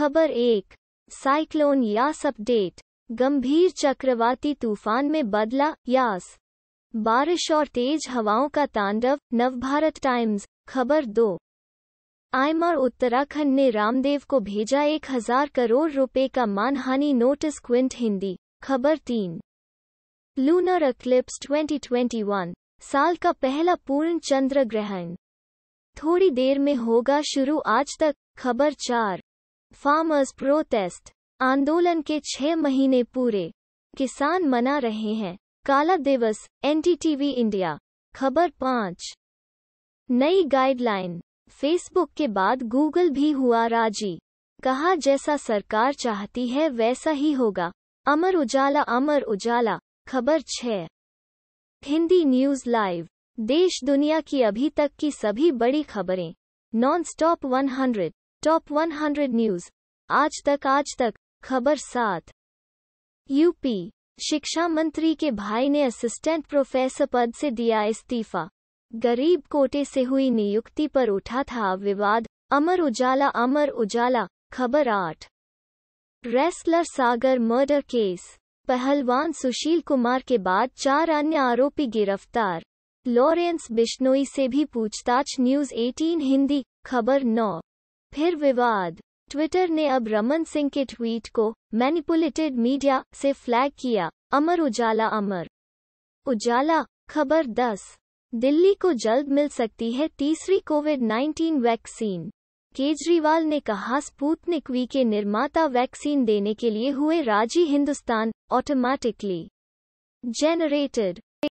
खबर एक cyclone Yaas update गंभीर चक्रवाती तूफान में बदला यास बारिश और तेज हवाओं का तांडव नवभारत टाइम्स खबर दो आईएम और उत्तराखंड ने रामदेव को भेजा एक हजार करोड़ रुपए का मानहानि नोटिस क्विंट हिंदी खबर तीन लूनर अक्लिप्स 2021 साल का पहला पूर्ण चंद्र ग्रहण थोड़ी देर में होगा शुरू आज तक खबर चार फार्मर्स प्रोटेस्ट आंदोलन के छह महीने पूरे किसान मना रहे हैं काला दिवस एनडीटीवी इंडिया खबर पाँच नई गाइडलाइन फेसबुक के बाद गूगल भी हुआ राजी कहा जैसा सरकार चाहती है वैसा ही होगा अमर उजाला अमर उजाला खबर छः हिंदी न्यूज लाइव देश दुनिया की अभी तक की सभी बड़ी खबरें non stop one hundred top 100 news Aaj Tak आज तक खबर सात यूपी शिक्षा मंत्री के भाई ने असिस्टेंट प्रोफेसर पद से दिया इस्तीफा गरीब कोटे से हुई नियुक्ति पर उठा था विवाद अमर उजाला अमर उजाला खबर आठ रेसलर सागर मर्डर केस पहलवान सुशील कुमार के बाद चार अन्य आरोपी गिरफ्तार लॉरेंस बिश्नोई से भी पूछताछ न्यूज 18 हिंदी खबर नौ फिर विवाद ट्विटर ने अब रमन सिंह के ट्वीट को मैनिपुलेटेड मीडिया से फ्लैग किया अमर उजाला अमर उजाला खबर 10 दिल्ली को जल्द मिल सकती है तीसरी कोविड 19 वैक्सीन केजरीवाल ने कहा स्पूतनिक वी के निर्माता वैक्सीन देने के लिए हुए राजी हिंदुस्तान ऑटोमैटिकली जेनरेटेड